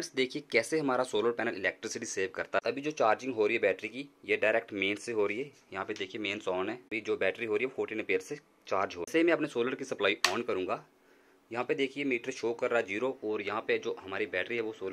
friends देखिए कैसे हमारा सोलर पैनल इलेक्ट्रिसिटी सेव करता है अभी जो चार्जिंग हो रही है बैटरी की ये डायरेक्ट मेन से हो रही है यहाँ पे देखिए मेन ऑन है अभी जो बैटरी हो रही है फोर्टीन पेयर से चार्ज हो रही मैं अपने सोलर की सप्लाई ऑन करूंगा यहाँ पे देखिए मीटर शो कर रहा है जीरो और यहाँ पे जो हमारी बैटरी है वो सोलर